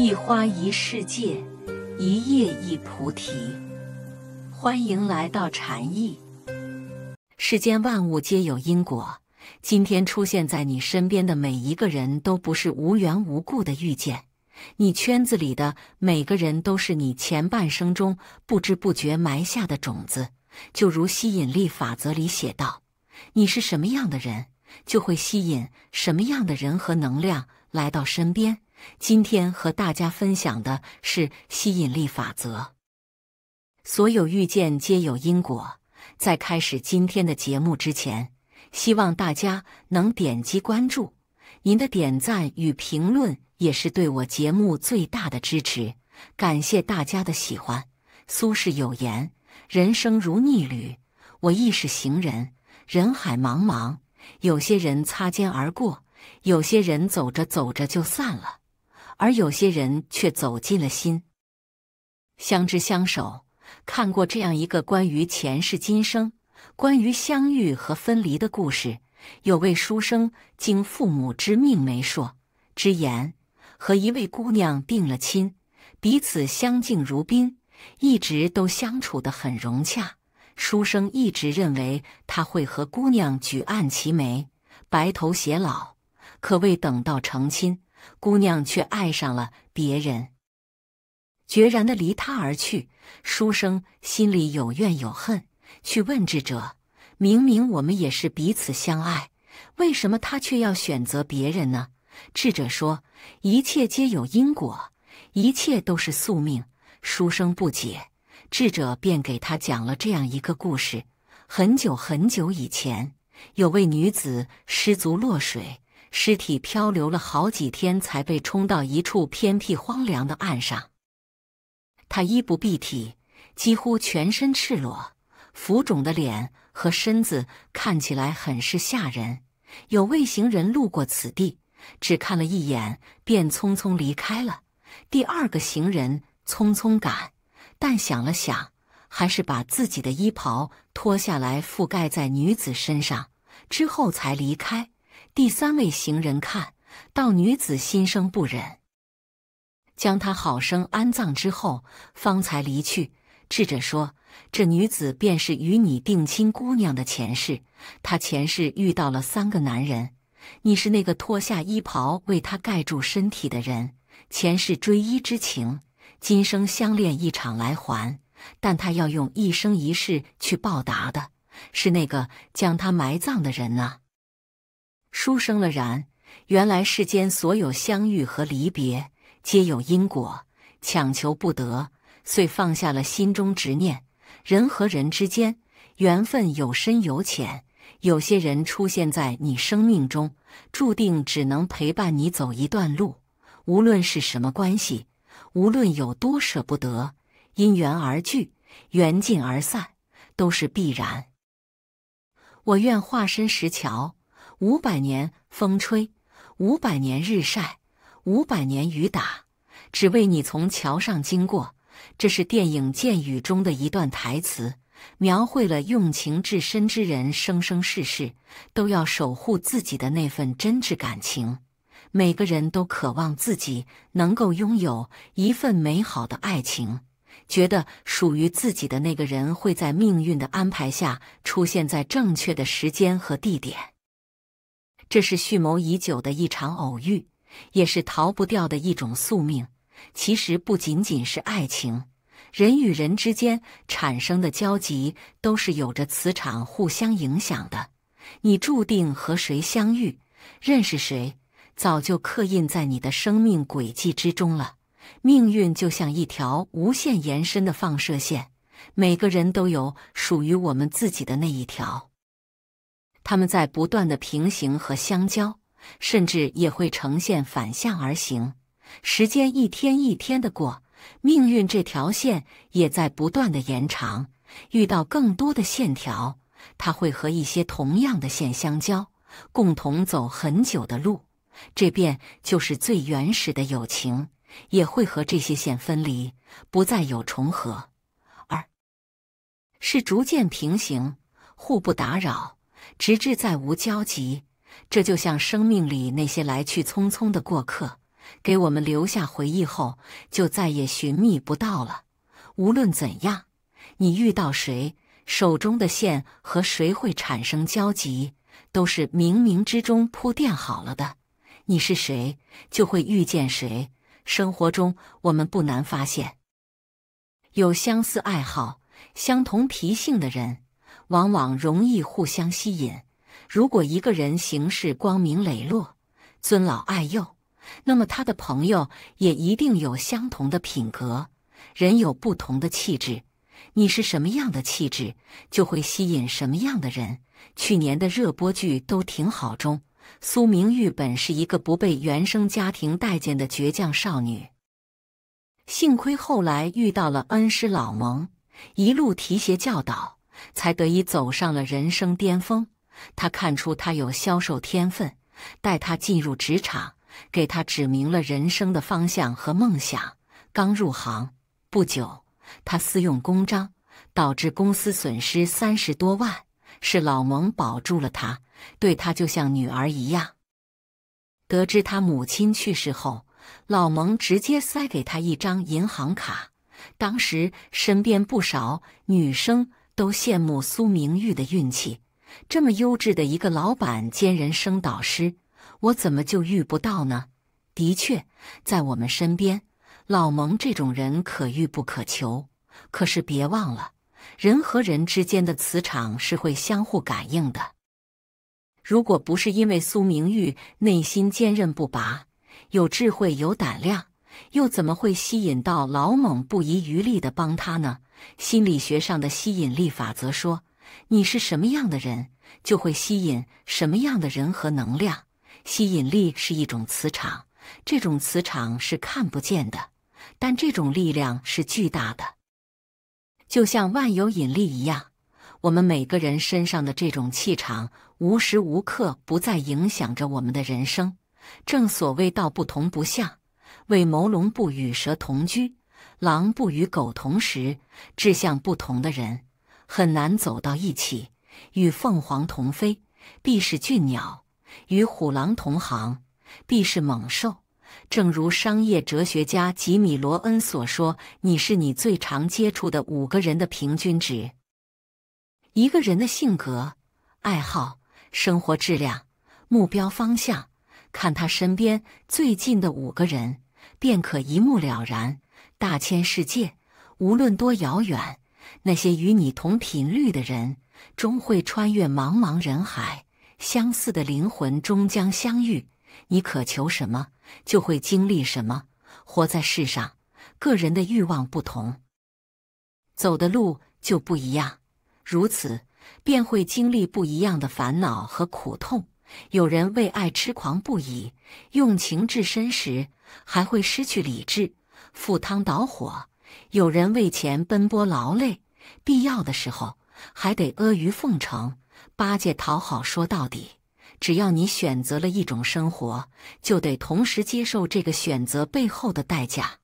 一花一世界，一叶一菩提。欢迎来到禅意。世间万物皆有因果。今天出现在你身边的每一个人都不是无缘无故的遇见，你圈子里的每个人都是你前半生中不知不觉埋下的种子。就如吸引力法则里写道：“你是什么样的人，就会吸引什么样的人和能量来到身边。”今天和大家分享的是吸引力法则。所有遇见皆有因果。在开始今天的节目之前，希望大家能点击关注。您的点赞与评论也是对我节目最大的支持。感谢大家的喜欢。苏轼有言：“人生如逆旅，我亦是行人。”人海茫茫，有些人擦肩而过，有些人走着走着就散了。而有些人却走进了心，相知相守。看过这样一个关于前世今生、关于相遇和分离的故事：有位书生经父母之命媒妁之言和一位姑娘定了亲，彼此相敬如宾，一直都相处的很融洽。书生一直认为他会和姑娘举案齐眉，白头偕老，可未等到成亲。姑娘却爱上了别人，决然的离他而去。书生心里有怨有恨，去问智者：“明明我们也是彼此相爱，为什么他却要选择别人呢？”智者说：“一切皆有因果，一切都是宿命。”书生不解，智者便给他讲了这样一个故事：很久很久以前，有位女子失足落水。尸体漂流了好几天，才被冲到一处偏僻荒凉的岸上。他衣不蔽体，几乎全身赤裸，浮肿的脸和身子看起来很是吓人。有位行人路过此地，只看了一眼便匆匆离开了。第二个行人匆匆赶，但想了想，还是把自己的衣袍脱下来覆盖在女子身上，之后才离开。第三位行人看到女子，心生不忍，将她好生安葬之后，方才离去。智者说：“这女子便是与你定亲姑娘的前世，她前世遇到了三个男人，你是那个脱下衣袍为她盖住身体的人。前世追忆之情，今生相恋一场来还，但她要用一生一世去报答的，是那个将她埋葬的人啊。”书生了然，原来世间所有相遇和离别皆有因果，强求不得，遂放下了心中执念。人和人之间缘分有深有浅，有些人出现在你生命中，注定只能陪伴你走一段路。无论是什么关系，无论有多舍不得，因缘而聚，缘尽而散，都是必然。我愿化身石桥。五百年风吹，五百年日晒，五百年雨打，只为你从桥上经过。这是电影《剑雨》中的一段台词，描绘了用情至深之人生生世世都要守护自己的那份真挚感情。每个人都渴望自己能够拥有一份美好的爱情，觉得属于自己的那个人会在命运的安排下出现在正确的时间和地点。这是蓄谋已久的一场偶遇，也是逃不掉的一种宿命。其实不仅仅是爱情，人与人之间产生的交集都是有着磁场互相影响的。你注定和谁相遇、认识谁，早就刻印在你的生命轨迹之中了。命运就像一条无限延伸的放射线，每个人都有属于我们自己的那一条。他们在不断的平行和相交，甚至也会呈现反向而行。时间一天一天的过，命运这条线也在不断的延长，遇到更多的线条，它会和一些同样的线相交，共同走很久的路。这便就是最原始的友情，也会和这些线分离，不再有重合。二是逐渐平行，互不打扰。直至再无交集，这就像生命里那些来去匆匆的过客，给我们留下回忆后，就再也寻觅不到了。无论怎样，你遇到谁，手中的线和谁会产生交集，都是冥冥之中铺垫好了的。你是谁，就会遇见谁。生活中，我们不难发现，有相似爱好、相同脾性的人。往往容易互相吸引。如果一个人行事光明磊落、尊老爱幼，那么他的朋友也一定有相同的品格。人有不同的气质，你是什么样的气质，就会吸引什么样的人。去年的热播剧都挺好中，苏明玉本是一个不被原生家庭待见的倔强少女，幸亏后来遇到了恩师老蒙，一路提携教导。才得以走上了人生巅峰。他看出他有销售天分，带他进入职场，给他指明了人生的方向和梦想。刚入行不久，他私用公章，导致公司损失三十多万。是老蒙保住了他，对他就像女儿一样。得知他母亲去世后，老蒙直接塞给他一张银行卡。当时身边不少女生。都羡慕苏明玉的运气，这么优质的一个老板兼人生导师，我怎么就遇不到呢？的确，在我们身边，老蒙这种人可遇不可求。可是别忘了，人和人之间的磁场是会相互感应的。如果不是因为苏明玉内心坚韧不拔，有智慧，有胆量。又怎么会吸引到老猛不遗余力的帮他呢？心理学上的吸引力法则说：你是什么样的人，就会吸引什么样的人和能量。吸引力是一种磁场，这种磁场是看不见的，但这种力量是巨大的，就像万有引力一样。我们每个人身上的这种气场，无时无刻不在影响着我们的人生。正所谓“道不同，不相”。为谋龙不与蛇同居，狼不与狗同食。志向不同的人很难走到一起。与凤凰同飞，必是俊鸟；与虎狼同行，必是猛兽。正如商业哲学家吉米·罗恩所说：“你是你最常接触的五个人的平均值。一个人的性格、爱好、生活质量、目标方向，看他身边最近的五个人。”便可一目了然。大千世界，无论多遥远，那些与你同频率的人，终会穿越茫茫人海，相似的灵魂终将相遇。你渴求什么，就会经历什么。活在世上，个人的欲望不同，走的路就不一样。如此，便会经历不一样的烦恼和苦痛。有人为爱痴狂不已，用情至深时还会失去理智，赴汤蹈火；有人为钱奔波劳累，必要的时候还得阿谀奉承、巴结讨好。说到底，只要你选择了一种生活，就得同时接受这个选择背后的代价。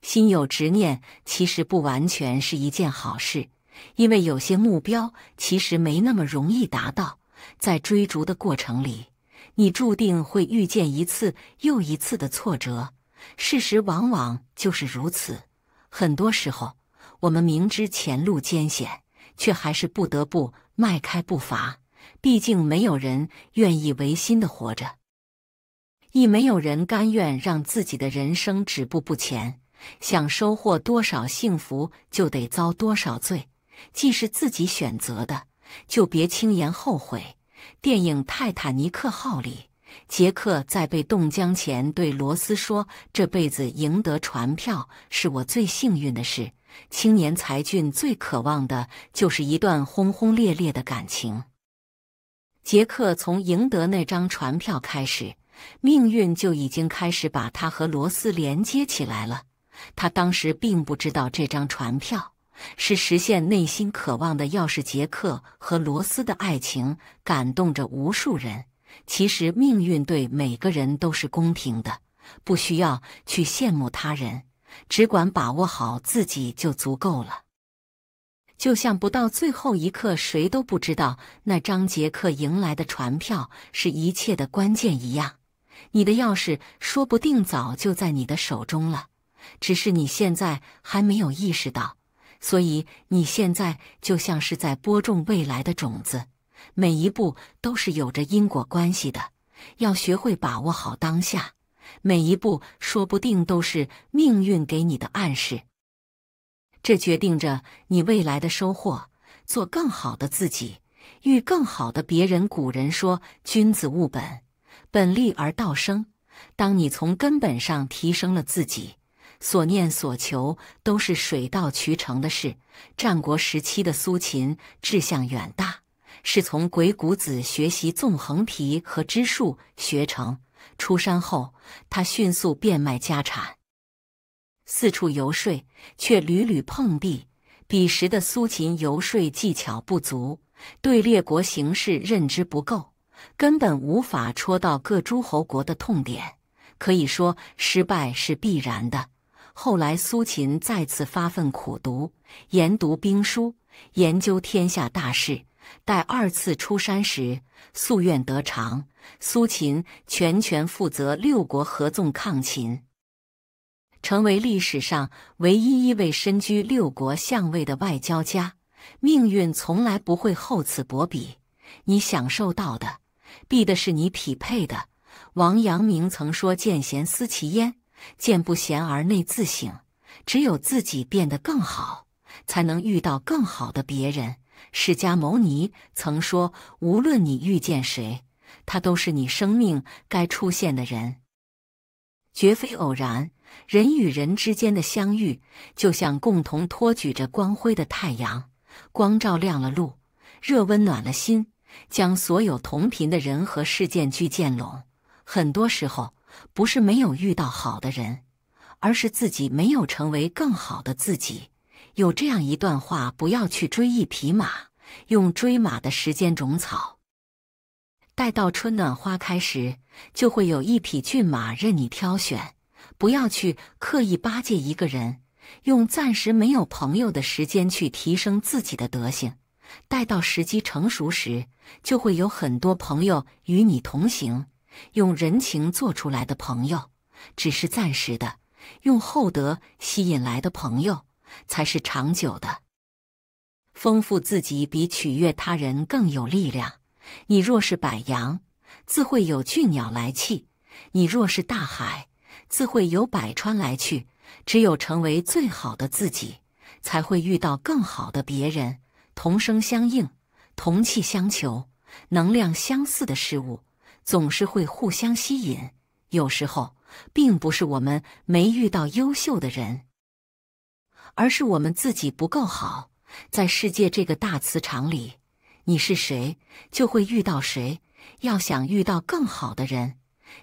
心有执念，其实不完全是一件好事，因为有些目标其实没那么容易达到。在追逐的过程里，你注定会遇见一次又一次的挫折。事实往往就是如此。很多时候，我们明知前路艰险，却还是不得不迈开步伐。毕竟，没有人愿意违心的活着，亦没有人甘愿让自己的人生止步不前。想收获多少幸福，就得遭多少罪。既是自己选择的，就别轻言后悔。电影《泰坦尼克号》里，杰克在被冻僵前对罗斯说：“这辈子赢得船票是我最幸运的事。”青年才俊最渴望的就是一段轰轰烈烈的感情。杰克从赢得那张船票开始，命运就已经开始把他和罗斯连接起来了。他当时并不知道这张船票。是实现内心渴望的钥匙。杰克和罗斯的爱情感动着无数人。其实，命运对每个人都是公平的，不需要去羡慕他人，只管把握好自己就足够了。就像不到最后一刻，谁都不知道那张杰克迎来的船票是一切的关键一样，你的钥匙说不定早就在你的手中了，只是你现在还没有意识到。所以你现在就像是在播种未来的种子，每一步都是有着因果关系的。要学会把握好当下，每一步说不定都是命运给你的暗示，这决定着你未来的收获。做更好的自己，遇更好的别人。古人说：“君子务本，本立而道生。”当你从根本上提升了自己。所念所求都是水到渠成的事。战国时期的苏秦志向远大，是从鬼谷子学习纵横皮和之术学成。出山后，他迅速变卖家产，四处游说，却屡屡碰壁。彼时的苏秦游说技巧不足，对列国形势认知不够，根本无法戳到各诸侯国的痛点，可以说失败是必然的。后来，苏秦再次发奋苦读，研读兵书，研究天下大事。待二次出山时，夙愿得偿。苏秦全权负责六国合纵抗秦，成为历史上唯一一位身居六国相位的外交家。命运从来不会厚此薄彼，你享受到的，必的是你匹配的。王阳明曾说：“见贤思齐焉。”见不贤而内自省，只有自己变得更好，才能遇到更好的别人。释迦牟尼曾说：“无论你遇见谁，他都是你生命该出现的人，绝非偶然。人与人之间的相遇，就像共同托举着光辉的太阳，光照亮了路，热温暖了心，将所有同频的人和事件俱见拢。很多时候。”不是没有遇到好的人，而是自己没有成为更好的自己。有这样一段话：不要去追一匹马，用追马的时间种草；待到春暖花开时，就会有一匹骏马任你挑选。不要去刻意巴结一个人，用暂时没有朋友的时间去提升自己的德行；待到时机成熟时，就会有很多朋友与你同行。用人情做出来的朋友，只是暂时的；用厚德吸引来的朋友，才是长久的。丰富自己比取悦他人更有力量。你若是百羊，自会有俊鸟来栖；你若是大海，自会有百川来去。只有成为最好的自己，才会遇到更好的别人。同声相应，同气相求，能量相似的事物。总是会互相吸引，有时候并不是我们没遇到优秀的人，而是我们自己不够好。在世界这个大磁场里，你是谁就会遇到谁。要想遇到更好的人，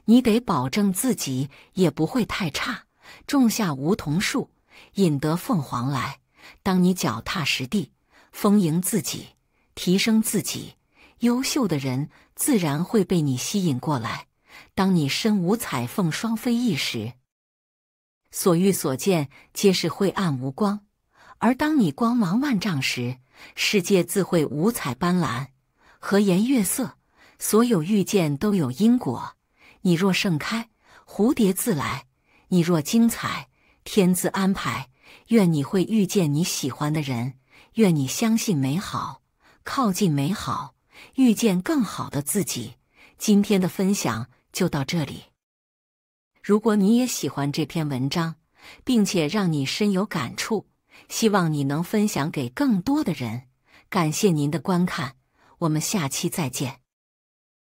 你得保证自己也不会太差。种下梧桐树，引得凤凰来。当你脚踏实地，丰盈自己，提升自己。优秀的人自然会被你吸引过来。当你身无彩凤双飞翼时，所遇所见皆是晦暗无光；而当你光芒万丈时，世界自会五彩斑斓、和颜悦色。所有遇见都有因果，你若盛开，蝴蝶自来；你若精彩，天自安排。愿你会遇见你喜欢的人，愿你相信美好，靠近美好。遇见更好的自己。今天的分享就到这里。如果你也喜欢这篇文章，并且让你深有感触，希望你能分享给更多的人。感谢您的观看，我们下期再见。